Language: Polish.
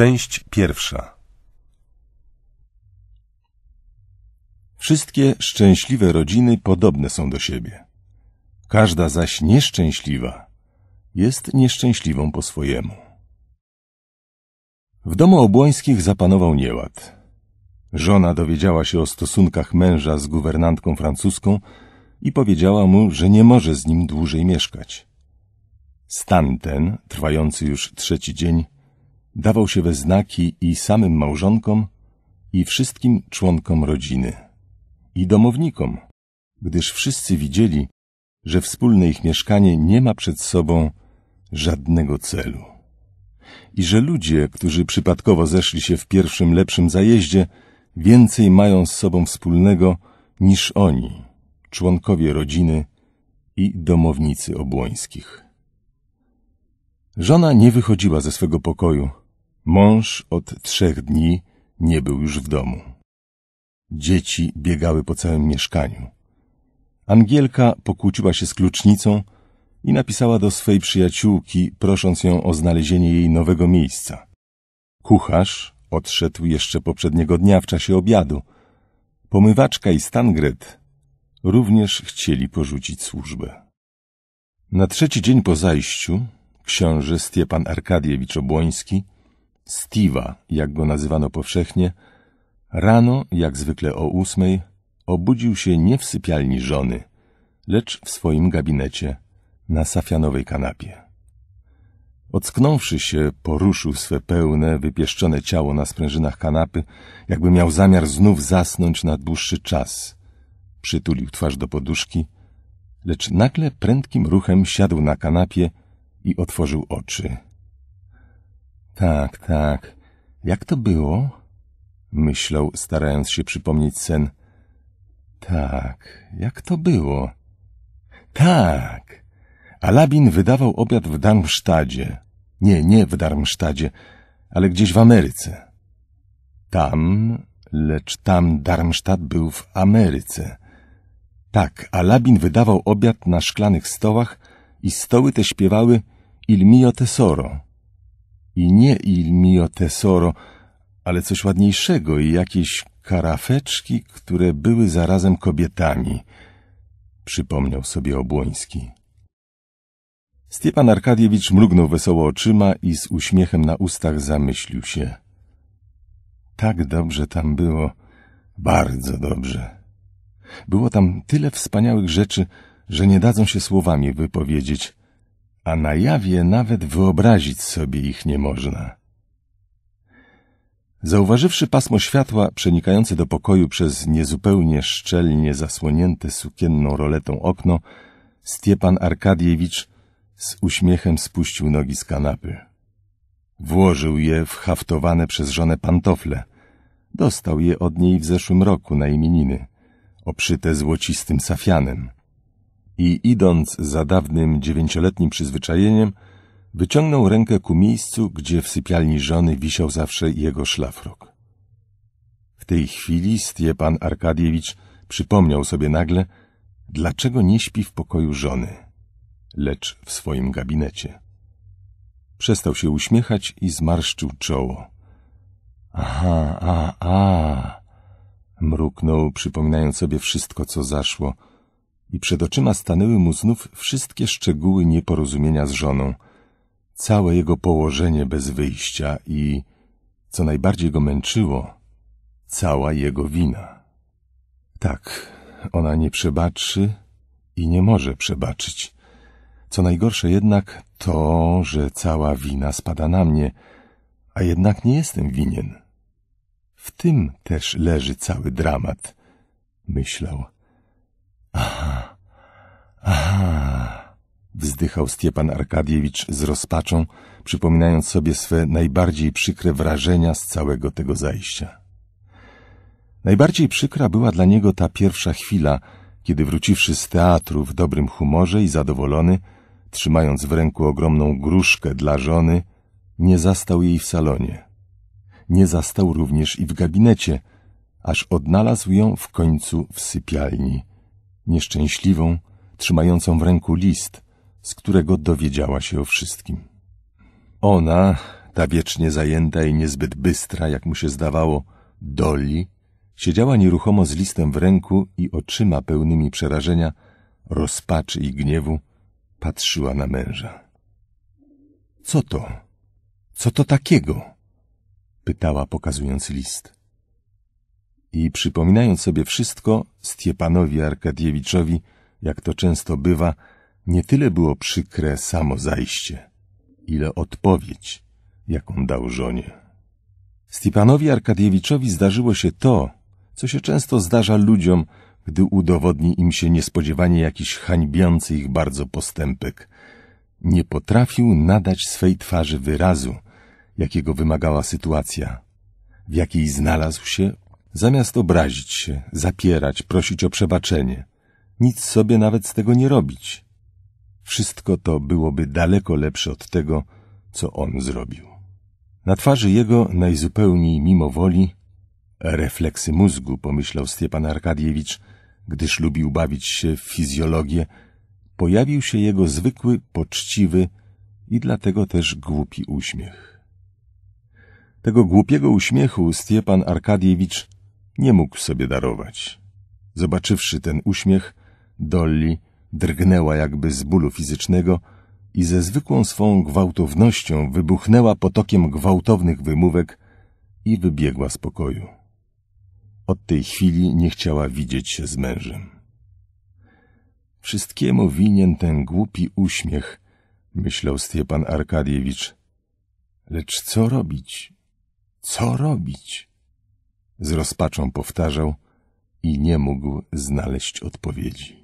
Część pierwsza. Wszystkie szczęśliwe rodziny podobne są do siebie. Każda zaś nieszczęśliwa jest nieszczęśliwą po swojemu. W domu Obłońskich zapanował nieład. Żona dowiedziała się o stosunkach męża z guwernantką francuską i powiedziała mu, że nie może z nim dłużej mieszkać. Stan ten, trwający już trzeci dzień, dawał się we znaki i samym małżonkom, i wszystkim członkom rodziny, i domownikom, gdyż wszyscy widzieli, że wspólne ich mieszkanie nie ma przed sobą żadnego celu. I że ludzie, którzy przypadkowo zeszli się w pierwszym lepszym zajeździe, więcej mają z sobą wspólnego niż oni, członkowie rodziny i domownicy obłońskich. Żona nie wychodziła ze swego pokoju – Mąż od trzech dni nie był już w domu. Dzieci biegały po całym mieszkaniu. Angielka pokłóciła się z klucznicą i napisała do swej przyjaciółki, prosząc ją o znalezienie jej nowego miejsca. Kucharz odszedł jeszcze poprzedniego dnia w czasie obiadu. Pomywaczka i Stangret również chcieli porzucić służbę. Na trzeci dzień po zajściu książę Stiepan Arkadiewicz Obłoński Steve'a, jak go nazywano powszechnie, rano, jak zwykle o ósmej, obudził się nie w sypialni żony, lecz w swoim gabinecie na safianowej kanapie. Ocknąwszy się, poruszył swe pełne, wypieszczone ciało na sprężynach kanapy, jakby miał zamiar znów zasnąć na dłuższy czas. Przytulił twarz do poduszki, lecz nagle prędkim ruchem siadł na kanapie i otworzył oczy. Tak, tak. Jak to było? Myślał, starając się przypomnieć sen. Tak, jak to było? Tak! Alabin wydawał obiad w darmsztadzie. Nie, nie w darmsztadzie, ale gdzieś w Ameryce. Tam, lecz tam Darmstadt był w Ameryce. Tak, Alabin wydawał obiad na szklanych stołach i stoły te śpiewały Il mio tesoro. I nie il mio tesoro, ale coś ładniejszego i jakieś karafeczki, które były zarazem kobietami. Przypomniał sobie Obłoński. Stiepan Arkadiewicz mrugnął wesoło oczyma i z uśmiechem na ustach zamyślił się. Tak dobrze tam było, bardzo dobrze. Było tam tyle wspaniałych rzeczy, że nie dadzą się słowami wypowiedzieć – a na jawie nawet wyobrazić sobie ich nie można. Zauważywszy pasmo światła przenikające do pokoju przez niezupełnie szczelnie zasłonięte sukienną roletą okno, Stiepan Arkadiewicz z uśmiechem spuścił nogi z kanapy. Włożył je w haftowane przez żonę pantofle. Dostał je od niej w zeszłym roku na imieniny, oprzyte złocistym safianem i idąc za dawnym dziewięcioletnim przyzwyczajeniem, wyciągnął rękę ku miejscu, gdzie w sypialni żony wisiał zawsze jego szlafrok. W tej chwili stjepan Arkadiewicz przypomniał sobie nagle, dlaczego nie śpi w pokoju żony, lecz w swoim gabinecie. Przestał się uśmiechać i zmarszczył czoło. Aha, a, a, mruknął, przypominając sobie wszystko, co zaszło – i przed oczyma stanęły mu znów wszystkie szczegóły nieporozumienia z żoną, całe jego położenie bez wyjścia i, co najbardziej go męczyło, cała jego wina. Tak, ona nie przebaczy i nie może przebaczyć. Co najgorsze jednak to, że cała wina spada na mnie, a jednak nie jestem winien. W tym też leży cały dramat, myślał. Aha, wzdychał Stiepan Arkadiewicz z rozpaczą, przypominając sobie swe najbardziej przykre wrażenia z całego tego zajścia. Najbardziej przykra była dla niego ta pierwsza chwila, kiedy wróciwszy z teatru w dobrym humorze i zadowolony, trzymając w ręku ogromną gruszkę dla żony, nie zastał jej w salonie. Nie zastał również i w gabinecie, aż odnalazł ją w końcu w sypialni, nieszczęśliwą, trzymającą w ręku list, z którego dowiedziała się o wszystkim. Ona, ta wiecznie zajęta i niezbyt bystra, jak mu się zdawało, Doli, siedziała nieruchomo z listem w ręku i oczyma pełnymi przerażenia, rozpaczy i gniewu patrzyła na męża. — Co to? Co to takiego? — pytała, pokazując list. I przypominając sobie wszystko, Stiepanowi Arkadiewiczowi jak to często bywa, nie tyle było przykre samo zajście, ile odpowiedź, jaką dał żonie. Stipanowi Arkadiewiczowi zdarzyło się to, co się często zdarza ludziom, gdy udowodni im się niespodziewanie jakiś hańbiący ich bardzo postępek. Nie potrafił nadać swej twarzy wyrazu, jakiego wymagała sytuacja, w jakiej znalazł się, zamiast obrazić się, zapierać, prosić o przebaczenie – nic sobie nawet z tego nie robić. Wszystko to byłoby daleko lepsze od tego, co on zrobił. Na twarzy jego najzupełniej mimo woli refleksy mózgu, pomyślał Stepan Arkadiewicz, gdyż lubił bawić się w fizjologię, pojawił się jego zwykły, poczciwy i dlatego też głupi uśmiech. Tego głupiego uśmiechu Stepan Arkadiewicz nie mógł sobie darować. Zobaczywszy ten uśmiech, Dolly drgnęła jakby z bólu fizycznego i ze zwykłą swą gwałtownością wybuchnęła potokiem gwałtownych wymówek i wybiegła z pokoju. Od tej chwili nie chciała widzieć się z mężem. Wszystkiemu winien ten głupi uśmiech, myślał Stjepan Arkadiewicz. Lecz co robić? Co robić? Z rozpaczą powtarzał i nie mógł znaleźć odpowiedzi.